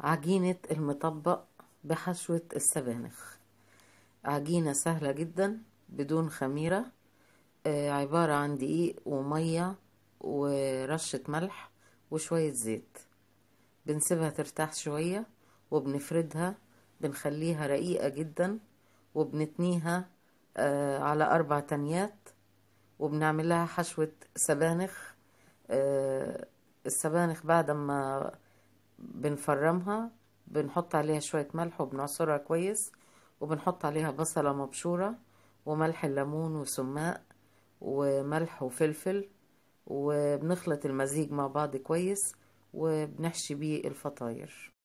عجينة المطبق بحشوة السبانخ عجينة سهلة جدا بدون خميرة آه، عبارة عن دقيق ومية ورشة ملح وشوية زيت بنسيبها ترتاح شوية وبنفردها بنخليها رقيقة جدا وبنتنيها آه، على أربع تنيات وبنعملها حشوة سبانخ آه، السبانخ بعد ما بنفرمها بنحط عليها شوية ملح وبنعصرها كويس وبنحط عليها بصلة مبشورة وملح الليمون وسماق وملح وفلفل وبنخلط المزيج مع بعض كويس وبنحشي بيه الفطاير